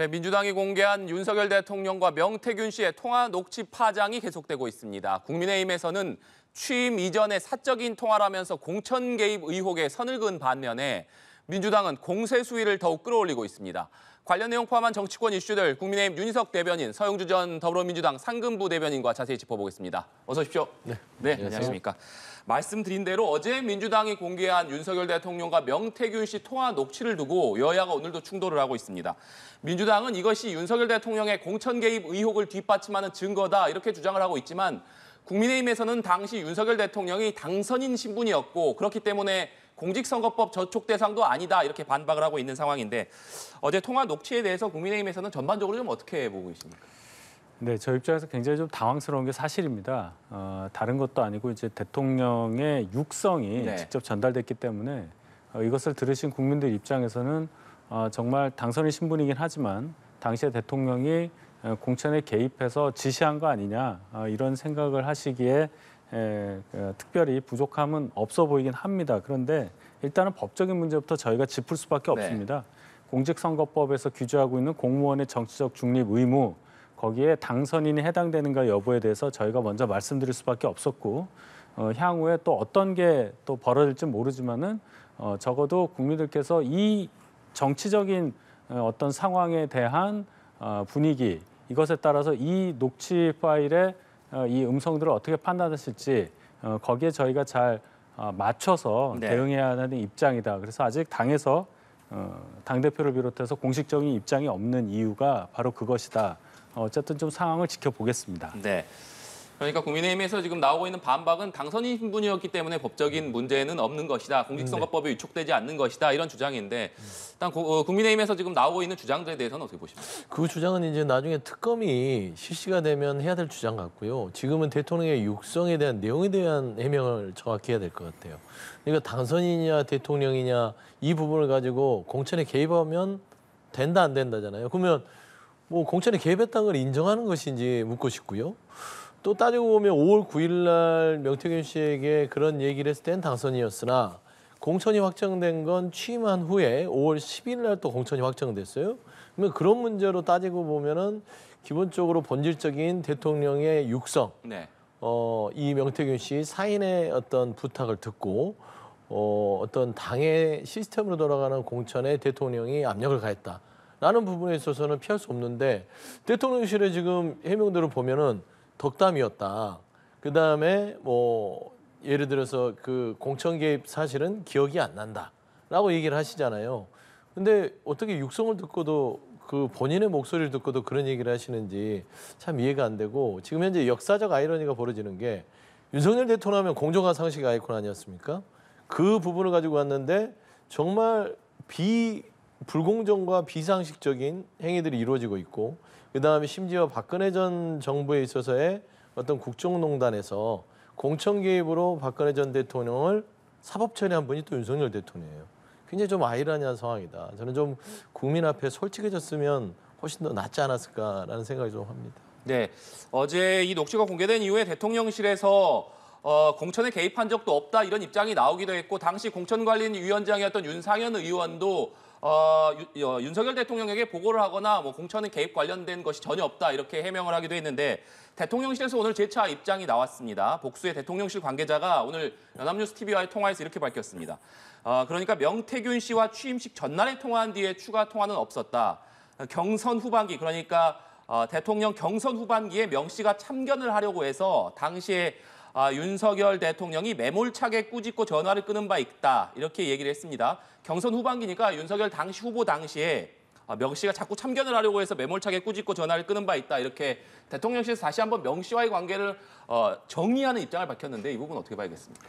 네, 민주당이 공개한 윤석열 대통령과 명태균 씨의 통화 녹취 파장이 계속되고 있습니다. 국민의힘에서는 취임 이전에 사적인 통화라면서 공천 개입 의혹에 선을 그은 반면에 민주당은 공세 수위를 더욱 끌어올리고 있습니다. 관련 내용 포함한 정치권 이슈들 국민의힘 윤희석 대변인, 서영주 전 더불어민주당 상금부 대변인과 자세히 짚어보겠습니다. 어서 오십시오. 네, 네안녕하 안녕하십니까. 말씀드린 대로 어제 민주당이 공개한 윤석열 대통령과 명태균 씨 통화 녹취를 두고 여야가 오늘도 충돌을 하고 있습니다. 민주당은 이것이 윤석열 대통령의 공천 개입 의혹을 뒷받침하는 증거다 이렇게 주장을 하고 있지만 국민의힘에서는 당시 윤석열 대통령이 당선인 신분이었고 그렇기 때문에 공직선거법 저촉 대상도 아니다 이렇게 반박을 하고 있는 상황인데 어제 통화 녹취에 대해서 국민의힘에서는 전반적으로 좀 어떻게 보고 계십니까? 네, 저 입장에서 굉장히 좀 당황스러운 게 사실입니다. 어, 다른 것도 아니고 이제 대통령의 육성이 네. 직접 전달됐기 때문에 어, 이것을 들으신 국민들 입장에서는 어, 정말 당선이신 분이긴 하지만 당시에 대통령이 어, 공천에 개입해서 지시한 거 아니냐 어, 이런 생각을 하시기에 예, 그 특별히 부족함은 없어 보이긴 합니다. 그런데 일단은 법적인 문제부터 저희가 짚을 수밖에 네. 없습니다. 공직선거법에서 규제하고 있는 공무원의 정치적 중립 의무 거기에 당선인이 해당되는가 여부에 대해서 저희가 먼저 말씀드릴 수밖에 없었고 어, 향후에 또 어떤 게 또 벌어질지 모르지만은 어, 적어도 국민들께서 이 정치적인 어, 어떤 상황에 대한 어, 분위기 이것에 따라서 이 녹취 파일에 어, 이 음성들을 어떻게 판단했을지 어, 거기에 저희가 잘 어, 맞춰서 네. 대응해야 하는 입장이다. 그래서 아직 당에서 당 대표를 비롯해서 공식적인 입장이 없는 이유가 바로 그것이다. 어쨌든 좀 상황을 지켜보겠습니다. 네. 그러니까 국민의힘에서 지금 나오고 있는 반박은 당선인 신분이었기 때문에 법적인 문제는 없는 것이다. 공직선거법에 음, 네. 위촉되지 않는 것이다. 이런 주장인데 일단 고, 어, 국민의힘에서 지금 나오고 있는 주장들에 대해서는 어떻게 보십니까? 그 주장은 이제 나중에 특검이 실시가 되면 해야 될 주장 같고요. 지금은 대통령의 육성에 대한 내용에 대한 해명을 정확히 해야 될 것 같아요. 그러니까 당선인이냐 대통령이냐 이 부분을 가지고 공천에 개입하면 된다 안 된다잖아요. 그러면 뭐 공천에 개입했다는 걸 인정하는 것인지 묻고 싶고요. 또 따지고 보면 5월 9일 날 명태균 씨에게 그런 얘기를 했을 땐 당선이었으나 공천이 확정된 건 취임한 후에 5월 10일 날 또 공천이 확정됐어요. 그러면 그런 문제로 따지고 보면은 기본적으로 본질적인 대통령의 육성, 네. 어, 이 명태균 씨 사인의 어떤 부탁을 듣고 어, 어떤 당의 시스템으로 돌아가는 공천에 대통령이 압력을 가했다라는 부분에 있어서는 피할 수 없는데 대통령실에 지금 해명대로 보면은 덕담이었다. 그 다음에 뭐 예를 들어서 그 공천 개입 사실은 기억이 안 난다라고 얘기를 하시잖아요. 근데 어떻게 육성을 듣고도 그 본인의 목소리를 듣고도 그런 얘기를 하시는지 참 이해가 안 되고 지금 현재 역사적 아이러니가 벌어지는 게 윤석열 대통령 하면 공정한 상식 아이콘 아니었습니까? 그 부분을 가지고 왔는데 정말 비 불공정과 비상식적인 행위들이 이루어지고 있고 그다음에 심지어 박근혜 전 정부에 있어서의 어떤 국정농단에서 공천 개입으로 박근혜 전 대통령을 사법 처리한 분이 또 윤석열 대통령이에요. 굉장히 좀 아이러니한 상황이다. 저는 좀 국민 앞에 솔직해졌으면 훨씬 더 낫지 않았을까라는 생각이 좀 합니다. 네, 어제 이 녹취가 공개된 이후에 대통령실에서 어, 공천에 개입한 적도 없다 이런 입장이 나오기도 했고 당시 공천관리위원장이었던 윤상현 의원도 어, 유, 어, 윤석열 대통령에게 보고를 하거나 뭐 공천에 개입 관련된 것이 전혀 없다 이렇게 해명을 하기도 했는데 대통령실에서 오늘 재차 입장이 나왔습니다. 복수의 대통령실 관계자가 오늘 연합뉴스 TV와의 통화에서 이렇게 밝혔습니다. 어, 그러니까 명태균 씨와 취임식 전날에 통화한 뒤에 추가 통화는 없었다. 경선 후반기 그러니까 어, 대통령 경선 후반기에 명 씨가 참견을 하려고 해서 당시에 아, 윤석열 대통령이 매몰차게 꾸짖고 전화를 끊은 바 있다 이렇게 얘기를 했습니다. 경선 후반기니까 윤석열 당시 후보 당시에 아, 명 씨가 자꾸 참견을 하려고 해서 매몰차게 꾸짖고 전화를 끊은 바 있다 이렇게 대통령실에서 다시 한번 명 씨와의 관계를 어, 정리하는 입장을 밝혔는데 이 부분 어떻게 봐야겠습니까?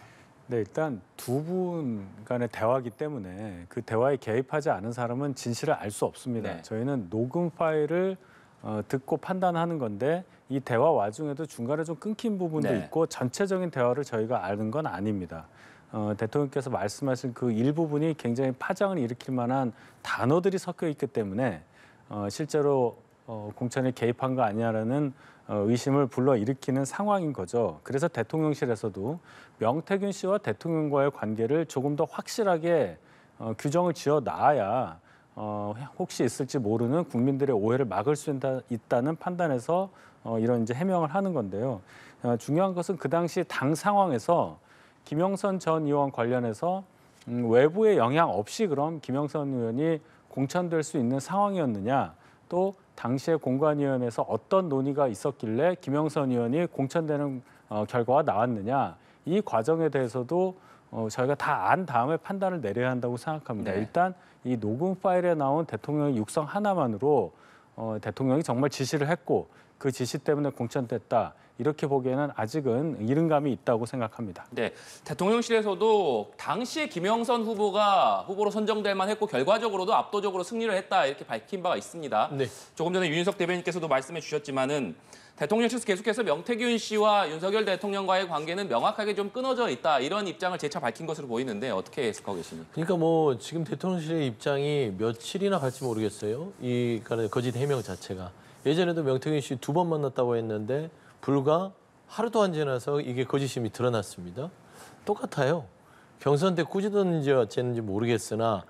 네, 일단 두 분 간의 대화기 때문에 그 대화에 개입하지 않은 사람은 진실을 알 수 없습니다. 네. 저희는 녹음 파일을 어, 듣고 판단하는 건데 이 대화 와중에도 중간에 좀 끊긴 부분도 네. 있고 전체적인 대화를 저희가 아는 건 아닙니다. 어, 대통령께서 말씀하신 그 일부분이 굉장히 파장을 일으킬 만한 단어들이 섞여 있기 때문에 어, 실제로 어, 공천에 개입한 거 아니냐라는 어, 의심을 불러일으키는 상황인 거죠. 그래서 대통령실에서도 명태균 씨와 대통령과의 관계를 조금 더 확실하게 어, 규정을 지어 나아야 어, 혹시 있을지 모르는 국민들의 오해를 막을 수 있다, 는 판단에서 어, 이런 이제 해명을 하는 건데요. 어, 중요한 것은 그 당시 당 상황에서 김영선 전 의원 관련해서 음, 외부의 영향 없이 그럼 김영선 의원이 공천될 수 있는 상황이었느냐 또 당시의 공관위원회에서 어떤 논의가 있었길래 김영선 의원이 공천되는 어, 결과가 나왔느냐 이 과정에 대해서도 어, 저희가 다 안 다음에 판단을 내려야 한다고 생각합니다. 네. 일단 이 녹음 파일에 나온 대통령의 육성 하나만으로 어, 대통령이 정말 지시를 했고 그 지시 때문에 공천됐다. 이렇게 보기에는 아직은 이른감이 있다고 생각합니다. 네, 대통령실에서도 당시에 김영선 후보가 후보로 선정될 만했고 결과적으로도 압도적으로 승리를 했다 이렇게 밝힌 바가 있습니다. 네. 조금 전에 윤윤석 대변인께서도 말씀해 주셨지만은 대통령실에서 계속해서 명태균 씨와 윤석열 대통령과의 관계는 명확하게 좀 끊어져 있다 이런 입장을 재차 밝힌 것으로 보이는데 어떻게 해석하고 계십니까? 그러니까 뭐 지금 대통령실의 입장이 며칠이나 갈지 모르겠어요. 이 그러니까 거짓 해명 자체가 예전에도 명태균 씨 두 번 만났다고 했는데 불과 하루도 안 지나서 이게 거짓심이 드러났습니다. 똑같아요. 경선 때 꾸짖었는지 어쨌는지 모르겠으나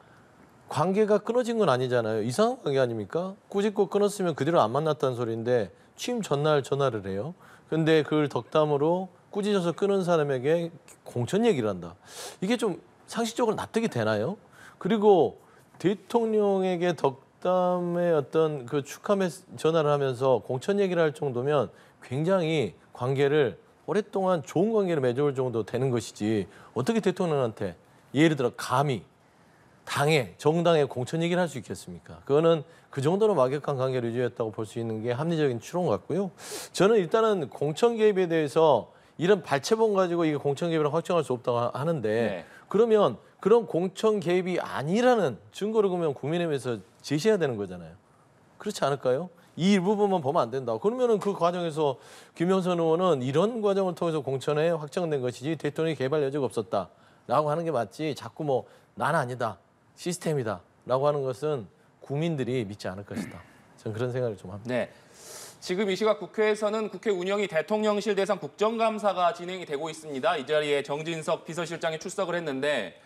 관계가 끊어진 건 아니잖아요. 이상한 관계 아닙니까? 꾸짖고 끊었으면 그대로 안 만났다는 소리인데 취임 전날 전화를 해요. 근데 그걸 덕담으로 꾸짖어서 끄는 사람에게 공천 얘기를 한다. 이게 좀 상식적으로 납득이 되나요? 그리고 대통령에게 덕담의 어떤 그 축하 전화를 하면서 공천 얘기를 할 정도면 굉장히 관계를 오랫동안 좋은 관계를 맺어올 정도 되는 것이지 어떻게 대통령한테 예를 들어 감히 당의 정당의 공천 얘기를 할 수 있겠습니까? 그거는 그 정도로 막역한 관계를 유지했다고 볼 수 있는 게 합리적인 추론 같고요. 저는 일단은 공천 개입에 대해서 이런 발췌본 가지고 이게 공천 개입이라고 확정할 수 없다고 하는데 네. 그러면 그런 공천 개입이 아니라는 증거를 보면 국민의힘에서 제시해야 되는 거잖아요. 그렇지 않을까요? 이부분만 보면 안 된다. 그러면은 그 과정에서 김영선 의원은 이런 과정을 통해서 공천에 확정된 것이지 대통령이 개발 여지가 없었다라고 하는 게 맞지. 자꾸 뭐난 아니다. 시스템이다라고 하는 것은 국민들이 믿지 않을 것이다. 저는 그런 생각을 좀 합니다. 네. 지금 이 시각 국회에서는 국회 운영이 대통령실 대상 국정감사가 진행이 되고 있습니다. 이 자리에 정진석 비서실장이 출석을 했는데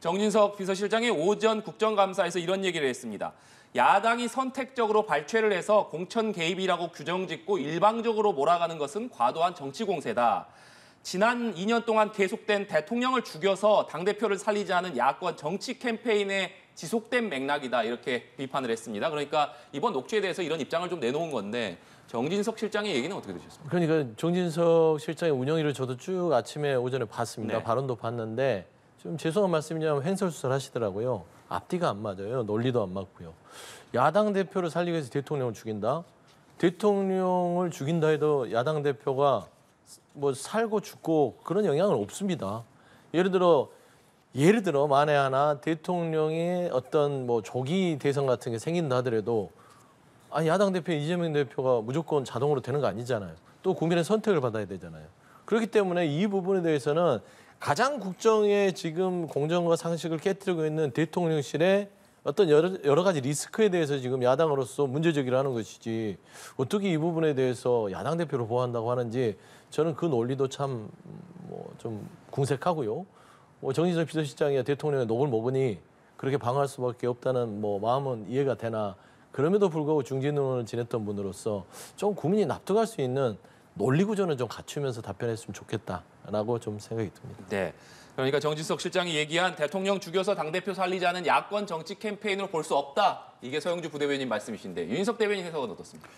정진석 비서실장이 오전 국정감사에서 이런 얘기를 했습니다. 야당이 선택적으로 발췌를 해서 공천 개입이라고 규정짓고 일방적으로 몰아가는 것은 과도한 정치 공세다. 지난 2년 동안 계속된 대통령을 죽여서 당대표를 살리지 않은 야권 정치 캠페인의 지속된 맥락이다 이렇게 비판을 했습니다. 그러니까 이번 녹취에 대해서 이런 입장을 좀 내놓은 건데 정진석 실장의 얘기는 어떻게 되셨습니까? 그러니까 정진석 실장의 운영위를 저도 쭉 아침에 오전에 봤습니다. 네. 발언도 봤는데 좀 죄송한 말씀이냐면 횡설수설 하시더라고요. 앞뒤가 안 맞아요. 논리도 안 맞고요. 야당 대표를 살리기 위해서 대통령을 죽인다? 대통령을 죽인다 해도 야당 대표가 뭐 살고 죽고 그런 영향은 없습니다. 예를 들어 예를 들어 만에 하나 대통령의 어떤 뭐 조기 대선 같은 게 생긴다 하더라도 아 야당 대표 이재명 대표가 무조건 자동으로 되는 거 아니잖아요. 또 국민의 선택을 받아야 되잖아요. 그렇기 때문에 이 부분에 대해서는 가장 국정에 지금 공정과 상식을 깨뜨리고 있는 대통령실의 어떤 여러, 여러 가지 리스크에 대해서 지금 야당으로서 문제 제기를 하는 것이지 어떻게 이 부분에 대해서 야당 대표를 보호한다고 하는지 저는 그 논리도 참 뭐 좀 궁색하고요. 뭐 정진석 비서실장이 대통령의 녹을 먹으니 그렇게 방어할 수밖에 없다는 뭐 마음은 이해가 되나 그럼에도 불구하고 중진의원을 지냈던 분으로서 좀 국민이 납득할 수 있는 논리 구조는 좀 갖추면서 답변했으면 좋겠다라고 좀 생각이 듭니다. 네. 그러니까 정진석 실장이 얘기한 대통령 죽여서 당대표 살리자는 야권 정치 캠페인으로 볼 수 없다. 이게 서영주 부대변인 말씀이신데 윤석 대변인 해석은 어떻습니까?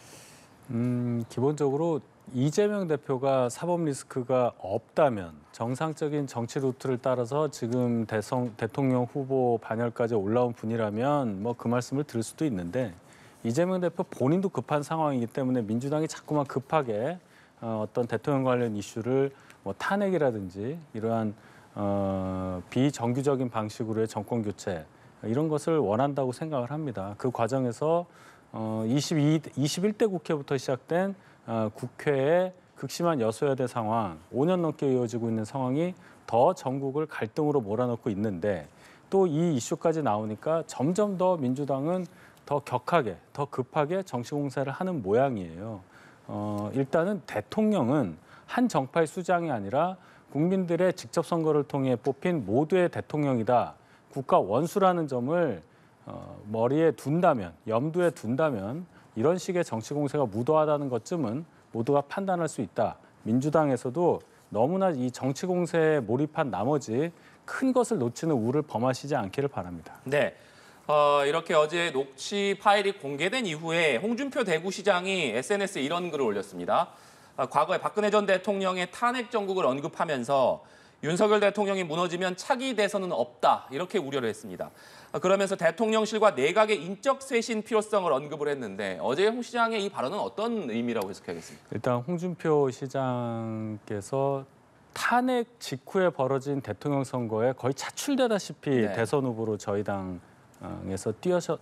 음, 기본적으로 이재명 대표가 사법 리스크가 없다면 정상적인 정치 루트를 따라서 지금 대성, 대통령 후보 반열까지 올라온 분이라면 뭐 그 말씀을 들을 수도 있는데 이재명 대표 본인도 급한 상황이기 때문에 민주당이 자꾸만 급하게 어, 어떤 대통령 관련 이슈를 뭐 탄핵이라든지 이러한 어, 비정규적인 방식으로의 정권 교체 이런 것을 원한다고 생각을 합니다. 그 과정에서 어, 22, 21대 국회부터 시작된 어, 국회의 극심한 여소야대 상황, 5년 넘게 이어지고 있는 상황이 더 전국을 갈등으로 몰아넣고 있는데 또 이 이슈까지 나오니까 점점 더 민주당은 더 격하게, 더 급하게 정치공세를 하는 모양이에요. 어, 일단은 대통령은 한 정파의 수장이 아니라 국민들의 직접 선거를 통해 뽑힌 모두의 대통령이다. 국가 원수라는 점을 어, 머리에 둔다면, 염두에 둔다면 이런 식의 정치 공세가 무도하다는 것쯤은 모두가 판단할 수 있다. 민주당에서도 너무나 이 정치 공세에 몰입한 나머지 큰 것을 놓치는 우를 범하시지 않기를 바랍니다. 네. 어, 이렇게 어제 녹취 파일이 공개된 이후에 홍준표 대구시장이 SNS에 이런 글을 올렸습니다. 아, 과거에 박근혜 전 대통령의 탄핵 정국을 언급하면서 윤석열 대통령이 무너지면 차기 대선은 없다 이렇게 우려를 했습니다. 아, 그러면서 대통령실과 내각의 인적 쇄신 필요성을 언급을 했는데 어제 홍 시장의 이 발언은 어떤 의미라고 해석하겠습니까 일단 홍준표 시장께서 탄핵 직후에 벌어진 대통령 선거에 거의 차출되다시피 네. 대선 후보로 저희 당에서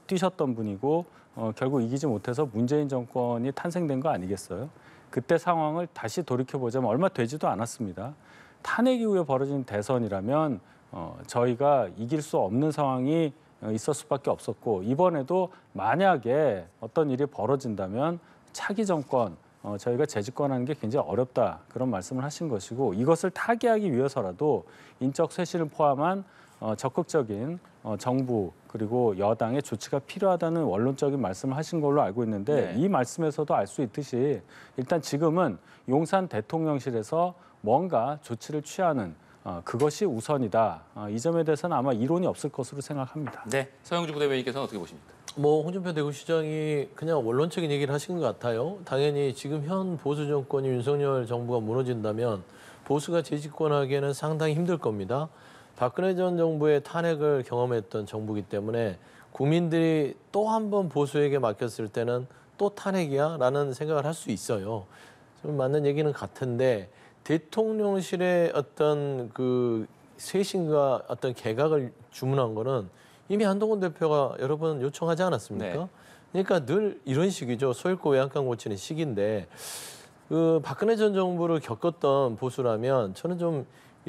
뛰셨던 분이고 어, 결국 이기지 못해서 문재인 정권이 탄생된 거 아니겠어요? 그때 상황을 다시 돌이켜보자면 얼마 되지도 않았습니다. 탄핵 이후에 벌어진 대선이라면 어, 저희가 이길 수 없는 상황이 어, 있을 수밖에 없었고 이번에도 만약에 어떤 일이 벌어진다면 차기 정권 어, 저희가 재집권하는 게 굉장히 어렵다 그런 말씀을 하신 것이고 이것을 타개하기 위해서라도 인적 쇄신을 포함한 어, 적극적인 어, 정부 그리고 여당의 조치가 필요하다는 원론적인 말씀을 하신 걸로 알고 있는데 네. 이 말씀에서도 알 수 있듯이 일단 지금은 용산 대통령실에서 뭔가 조치를 취하는 어, 그것이 우선이다. 어, 이 점에 대해서는 아마 이론이 없을 것으로 생각합니다. 네, 서영주 부대변인께서는 어떻게 보십니까? 뭐 홍준표 대구시장이 그냥 원론적인 얘기를 하신 것 같아요. 당연히 지금 현 보수 정권이 윤석열 정부가 무너진다면 보수가 재집권하기에는 상당히 힘들 겁니다. 박근혜 전 정부의 탄핵을 경험했던 정부기 때문에 국민들이 또 한 번 보수에게 맡겼을 때는 또 탄핵이야? 라는 생각을 할 수 있어요. 좀 맞는 얘기는 같은데 대통령실의 어떤 그 쇄신과 어떤 개각을 주문한 거는 이미 한동훈 대표가 여러 번 요청하지 않았습니까? 네. 그러니까 늘 이런 식이죠. 소일고 외양간 고치는 식인데 그 박근혜 전 정부를 겪었던 보수라면 저는 좀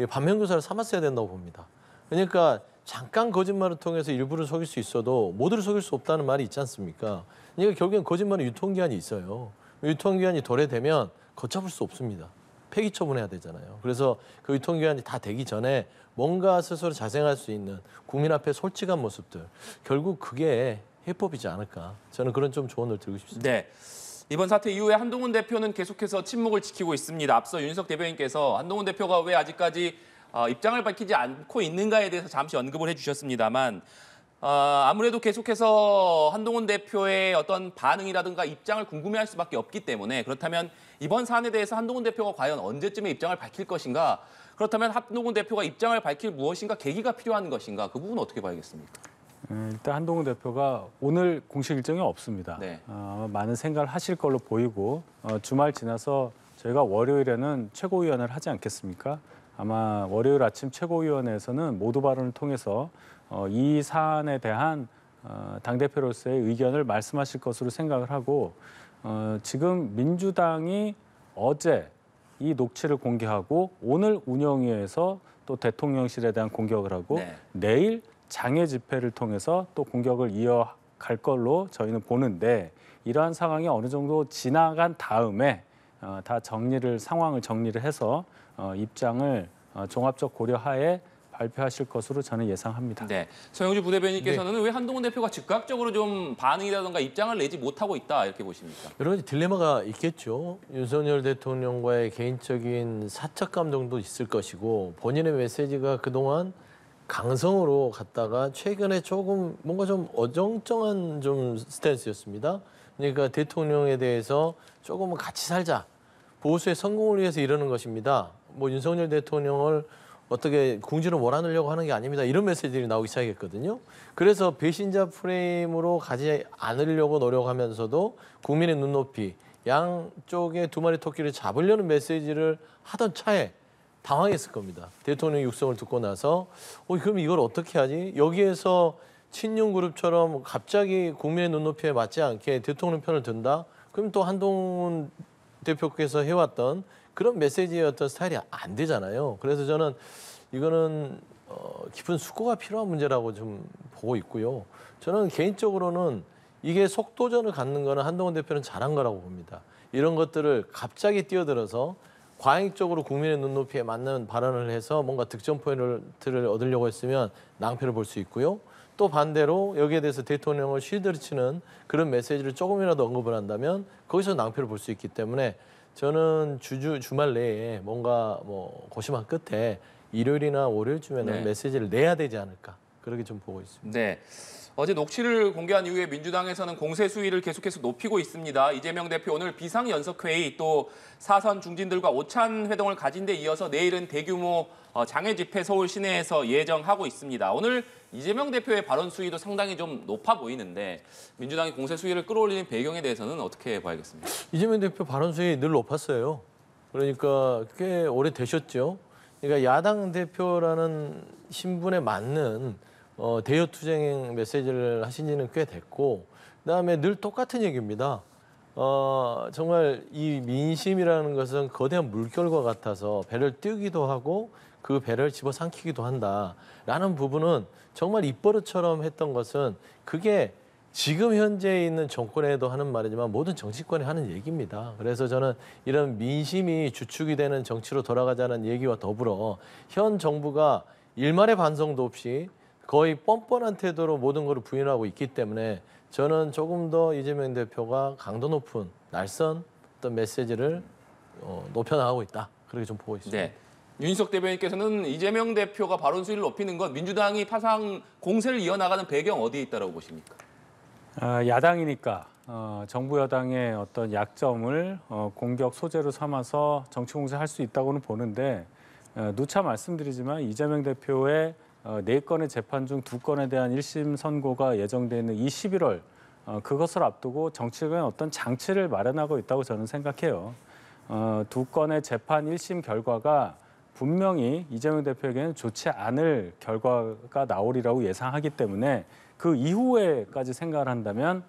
반면교사를 삼았어야 된다고 봅니다. 그러니까 잠깐 거짓말을 통해서 일부를 속일 수 있어도 모두를 속일 수 없다는 말이 있지 않습니까? 그러니까 결국엔 거짓말은 유통기한이 있어요. 유통기한이 도래되면 거잡을수 없습니다. 폐기 처분해야 되잖아요. 그래서 그 유통기한이 다 되기 전에 뭔가 스스로 자생할 수 있는 국민 앞에 솔직한 모습들 결국 그게 해법이지 않을까 저는 그런 좀 조언을 드리고 싶습니다. 네. 이번 사태 이후에 한동훈 대표는 계속해서 침묵을 지키고 있습니다. 앞서 윤석 대변인께서 한동훈 대표가 왜 아직까지 어, 입장을 밝히지 않고 있는가에 대해서 잠시 언급을 해주셨습니다만 어, 아무래도 계속해서 한동훈 대표의 어떤 반응이라든가 입장을 궁금해할 수밖에 없기 때문에 그렇다면 이번 사안에 대해서 한동훈 대표가 과연 언제쯤에 입장을 밝힐 것인가 그렇다면 한동훈 대표가 입장을 밝힐 무엇인가 계기가 필요한 것인가 그 부분 어떻게 봐야겠습니까? 예, 일단 한동훈 대표가 오늘 공식 일정이 없습니다. 네. 어, 많은 생각을 하실 걸로 보이고 어, 주말 지나서 저희가 월요일에는 최고위원을 하지 않겠습니까? 아마 월요일 아침 최고위원회에서는 모두 발언을 통해서 어, 이 사안에 대한 어, 당대표로서의 의견을 말씀하실 것으로 생각을 하고 어, 지금 민주당이 어제 이 녹취를 공개하고 오늘 운영위에서 또 대통령실에 대한 공격을 하고 네. 내일 장애 집회를 통해서 또 공격을 이어갈 걸로 저희는 보는데 이러한 상황이 어느 정도 지나간 다음에 어, 다 정리를 상황을 정리를 해서 어, 입장을 어, 종합적 고려하에 발표하실 것으로 저는 예상합니다. 네, 서영주 부대변인께서는 네. 왜 한동훈 대표가 즉각적으로 좀 반응이라든가 입장을 내지 못하고 있다 이렇게 보십니까? 여러 가지 딜레마가 있겠죠. 윤석열 대통령과의 개인적인 사적 감정도 있을 것이고 본인의 메시지가 그동안 강성으로 갔다가 최근에 조금 뭔가 좀 어정쩡한 좀 스탠스였습니다. 그러니까 대통령에 대해서 조금 같이 살자. 보수의 성공을 위해서 이러는 것입니다. 뭐 윤석열 대통령을 어떻게 궁지로 몰아넣으려고 하는 게 아닙니다. 이런 메시지들이 나오기 시작했거든요. 그래서 배신자 프레임으로 가지 않으려고 노력하면서도 국민의 눈높이 양쪽의 두 마리 토끼를 잡으려는 메시지를 하던 차에 당황했을 겁니다. 대통령 육성을 듣고 나서 어, 그럼 이걸 어떻게 하지? 여기에서 친윤 그룹처럼 갑자기 국민의 눈높이에 맞지 않게 대통령 편을 든다? 그럼 또 한동훈 대표께서 해왔던 그런 메시지의 어떤 스타일이 안 되잖아요. 그래서 저는 이거는 어, 깊은 숙고가 필요한 문제라고 좀 보고 있고요. 저는 개인적으로는 이게 속도전을 갖는 거는 한동훈 대표는 잘한 거라고 봅니다. 이런 것들을 갑자기 뛰어들어서 과잉적으로 국민의 눈높이에 맞는 발언을 해서 뭔가 득점 포인트를 얻으려고 했으면 낭패를 볼 수 있고요. 또 반대로 여기에 대해서 대통령을 쉴드치는 그런 메시지를 조금이라도 언급을 한다면 거기서 낭패를 볼 수 있기 때문에 저는 주주 주말 내에 뭔가 뭐 고심한 끝에 일요일이나 월요일쯤에는 네. 메시지를 내야 되지 않을까 그렇게 좀 보고 있습니다. 네. 어제 녹취를 공개한 이후에 민주당에서는 공세 수위를 계속해서 높이고 있습니다. 이재명 대표 오늘 비상연석회의 또 사선 중진들과 오찬 회동을 가진 데 이어서 내일은 대규모 어, 장애 집회 서울 시내에서 예정하고 있습니다. 오늘 이재명 대표의 발언 수위도 상당히 좀 높아 보이는데 민주당이 공세 수위를 끌어올리는 배경에 대해서는 어떻게 봐야겠습니까? 이재명 대표 발언 수위 늘 높았어요. 그러니까 꽤 오래 되셨죠. 그러니까 야당 대표라는 신분에 맞는 어, 대여 투쟁 메시지를 하신 지는 꽤 됐고 그다음에 늘 똑같은 얘기입니다. 어, 정말 이 민심이라는 것은 거대한 물결과 같아서 배를 띄우기도 하고 그 배를 집어삼키기도 한다라는 부분은 정말 입버릇처럼 했던 것은 그게 지금 현재 있는 정권에도 하는 말이지만 모든 정치권에 하는 얘기입니다. 그래서 저는 이런 민심이 주축이 되는 정치로 돌아가자는 얘기와 더불어 현 정부가 일말의 반성도 없이 거의 뻔뻔한 태도로 모든 걸 부인하고 있기 때문에 저는 조금 더 이재명 대표가 강도 높은 날선 어떤 메시지를 어, 높여나가고 있다. 그렇게 좀 보고 있습니다. 네. 윤석 대변인께서는 이재명 대표가 발언 수위를 높이는 건 민주당이 파상 공세를 이어나가는 배경 어디에 있다고 보십니까? 아, 야당이니까 어, 정부 여당의 어떤 약점을 어, 공격 소재로 삼아서 정치 공세할 수 있다고는 보는데 어, 누차 말씀드리지만 이재명 대표의 어, 네 건의 재판 중 두 건에 대한 1심 선고가 예정되는이1월 어, 그것을 앞두고 정치권에 어떤 장치를 마련하고 있다고 저는 생각해요. 어, 두 건의 재판 1심 결과가 분명히 이재명 대표에게는 좋지 않을 결과가 나오리라고 예상하기 때문에 그 이후에까지 생각을 한다면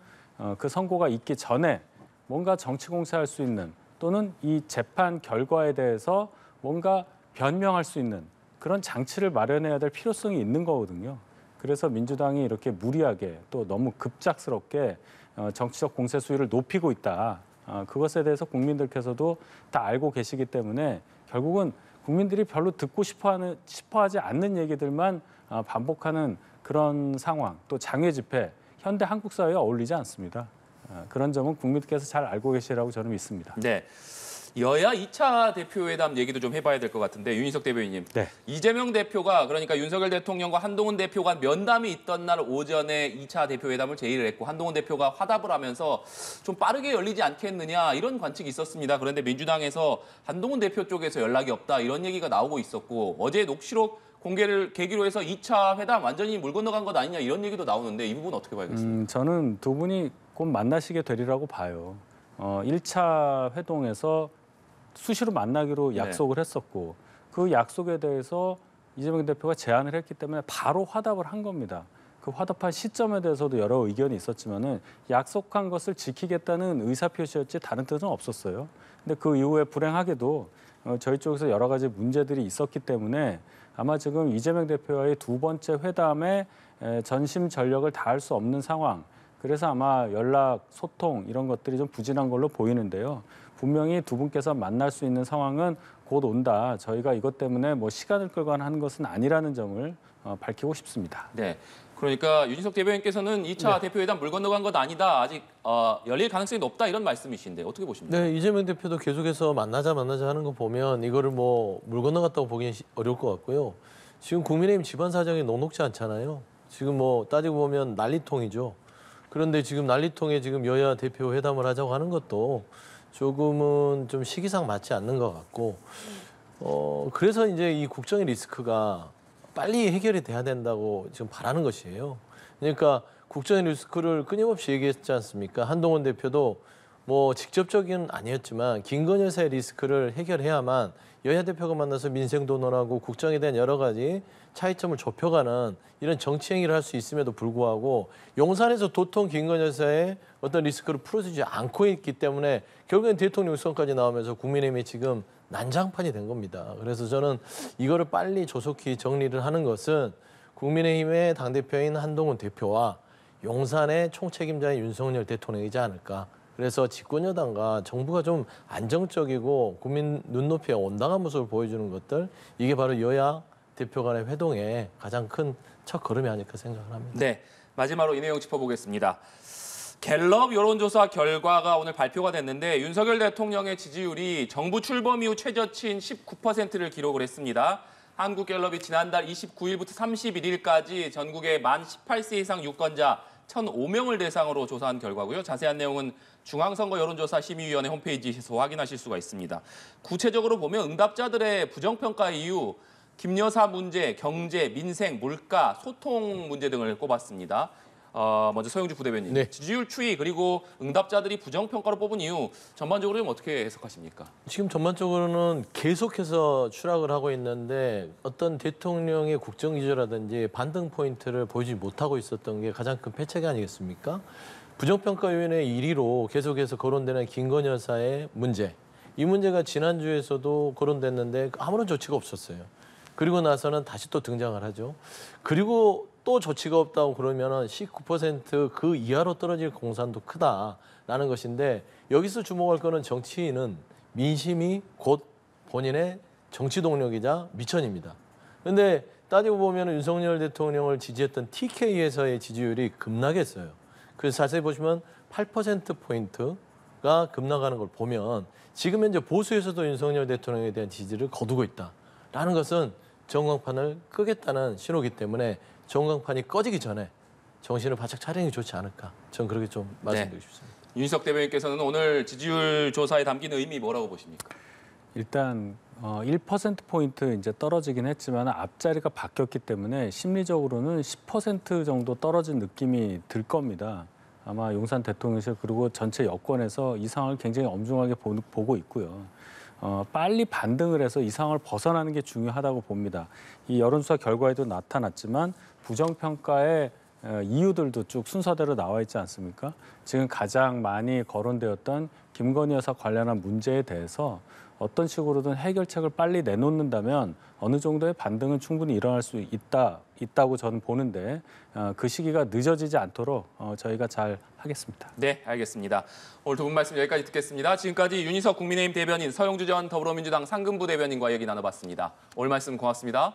그 선고가 있기 전에 뭔가 정치 공세할 수 있는 또는 이 재판 결과에 대해서 뭔가 변명할 수 있는 그런 장치를 마련해야 될 필요성이 있는 거거든요. 그래서 민주당이 이렇게 무리하게 또 너무 급작스럽게 어, 정치적 공세 수위를 높이고 있다. 어, 그것에 대해서 국민들께서도 다 알고 계시기 때문에 결국은 국민들이 별로 듣고 싶어하는 싶어하지 않는 얘기들만 어, 반복하는 그런 상황 또 장외 집회 현대 한국 사회에 어울리지 않습니다. 그런 점은 국민들께서 잘 알고 계시라고 저는 믿습니다. 네. 여야 2차 대표회담 얘기도 좀 해봐야 될 것 같은데 윤희석 대변인님. 네. 이재명 대표가 그러니까 윤석열 대통령과 한동훈 대표가 면담이 있던 날 오전에 2차 대표회담을 제의를 했고 한동훈 대표가 화답을 하면서 좀 빠르게 열리지 않겠느냐 이런 관측이 있었습니다. 그런데 민주당에서 한동훈 대표 쪽에서 연락이 없다 이런 얘기가 나오고 있었고 어제 녹취록 공개를 계기로 해서 2차 회담 완전히 물 건너간 것 아니냐 이런 얘기도 나오는데 이 부분 어떻게 봐야겠습니까? 음, 저는 두 분이 곧 만나시게 되리라고 봐요. 어, 1차 회동에서 수시로 만나기로 네. 약속을 했었고 그 약속에 대해서 이재명 대표가 제안을 했기 때문에 바로 화답을 한 겁니다. 그화답한 시점에 대해서도 여러 의견이 있었지만은 약속한 것을 지키겠다는 의사 표시였지 다른 뜻은 없었어요. 근데 그 이후에 불행하게도 어, 저희 쪽에서 여러 가지 문제들이 있었기 때문에 아마 지금 이재명 대표와의 두 번째 회담에 전심 전력을 다할 수 없는 상황. 그래서 아마 연락, 소통 이런 것들이 좀 부진한 걸로 보이는데요. 분명히 두 분께서 만날 수 있는 상황은 곧 온다. 저희가 이것 때문에 뭐 시간을 끌거나 하는 것은 아니라는 점을 어, 밝히고 싶습니다. 네. 그러니까 윤석 대변인께서는 2차 네. 대표회담 물 건너간 것 아니다. 아직 어, 열릴 가능성이 높다 이런 말씀이신데 어떻게 보십니까? 네, 이재명 대표도 계속해서 만나자 만나자 하는 거 보면 이거를 뭐 물 건너갔다고 보기는 어려울 것 같고요. 지금 국민의힘 집안 사정이 녹록지 않잖아요. 지금 뭐 따지고 보면 난리통이죠. 그런데 지금 난리통에 지금 여야 대표 회담을 하자고 하는 것도 조금은 좀 시기상 맞지 않는 것 같고 어 그래서 이제 이 국정의 리스크가 빨리 해결이 돼야 된다고 지금 바라는 것이에요. 그러니까 국정의 리스크를 끊임없이 얘기했지 않습니까? 한동훈 대표도 뭐 직접적인 아니었지만 김건희 여사의 리스크를 해결해야만 여야 대표가 만나서 민생 도논하고 국정에 대한 여러 가지 차이점을 좁혀가는 이런 정치 행위를 할 수 있음에도 불구하고 용산에서 도통 김건 여사의 어떤 리스크를 풀어주지 않고 있기 때문에 결국엔 대통령 선까지 나오면서 국민의힘이 지금 난장판이 된 겁니다. 그래서 저는 이거를 빨리 조속히 정리를 하는 것은 국민의힘의 당대표인 한동훈 대표와 용산의 총책임자인 윤석열 대통령이지 않을까 그래서 집권여당과 정부가 좀 안정적이고 국민 눈높이에 온당한 모습을 보여주는 것들 이게 바로 여야 대표 간의 회동에 가장 큰 첫 걸음이 아닐까 생각을 합니다. 네, 마지막으로 이 내용 짚어보겠습니다. 갤럽 여론조사 결과가 오늘 발표가 됐는데 윤석열 대통령의 지지율이 정부 출범 이후 최저치인 19%를 기록을 했습니다. 한국갤럽이 지난달 29일부터 31일까지 전국의 만 18세 이상 유권자 1,005명을 대상으로 조사한 결과고요. 자세한 내용은 중앙선거 여론조사 심의위원회 홈페이지에서 확인하실 수가 있습니다. 구체적으로 보면 응답자들의 부정평가 이유, 김여사 문제, 경제, 민생, 물가, 소통 문제 등을 꼽았습니다. 어, 먼저 서영주 부대변인 네. 지지율 추이 그리고 응답자들이 부정평가로 뽑은 이유 전반적으로 좀 어떻게 해석하십니까? 지금 전반적으로는 계속해서 추락을 하고 있는데 어떤 대통령의 국정기조라든지 반등 포인트를 보이지 못하고 있었던 게 가장 큰 패착이 아니겠습니까? 부정평가위원회 1위로 계속해서 거론되는 김건희 여사의 문제 이 문제가 지난주에서도 거론됐는데 아무런 조치가 없었어요. 그리고 나서는 다시 또 등장을 하죠. 그리고 또 조치가 없다고 그러면은 19%그 이하로 떨어질 공산도 크다라는 것인데 여기서 주목할 거는 정치인은 민심이 곧 본인의 정치 동력이자 미천입니다. 그런데 따지고 보면 윤석열 대통령을 지지했던 TK에서의 지지율이 급락했어요. 그래서 자세히 보시면 8%포인트가 급락하는 걸 보면 지금 현재 보수에서도 윤석열 대통령에 대한 지지를 거두고 있다라는 것은 정광판을 끄겠다는 신호기 때문에 전광판이 꺼지기 전에 정신을 바짝 차리는 게 좋지 않을까. 전 그렇게 좀 말씀드리고 네. 싶습니다. 윤석 대변인께서는 오늘 지지율 조사에 담긴 의미 뭐라고 보십니까? 일단 어, 1%포인트 이제 떨어지긴 했지만 앞자리가 바뀌었기 때문에 심리적으로는 10% 정도 떨어진 느낌이 들 겁니다. 아마 용산 대통령실 그리고 전체 여권에서 이 상황을 굉장히 엄중하게 보, 보고 있고요. 어, 빨리 반등을 해서 이 상황을 벗어나는 게 중요하다고 봅니다. 이 여론조사 결과에도 나타났지만 부정평가의 어, 이유들도 쭉 순서대로 나와 있지 않습니까? 지금 가장 많이 거론되었던 김건희 여사 관련한 문제에 대해서 어떤 식으로든 해결책을 빨리 내놓는다면 어느 정도의 반등은 충분히 일어날 수 있다 있다고 저는 보는데 어, 그 시기가 늦어지지 않도록 어, 저희가 잘 하겠습니다. 네, 알겠습니다. 오늘 두 분 말씀 여기까지 듣겠습니다. 지금까지 윤희석 국민의힘 대변인, 서영주 전 더불어민주당 상근부 대변인과 얘기 나눠봤습니다. 오늘 말씀 고맙습니다.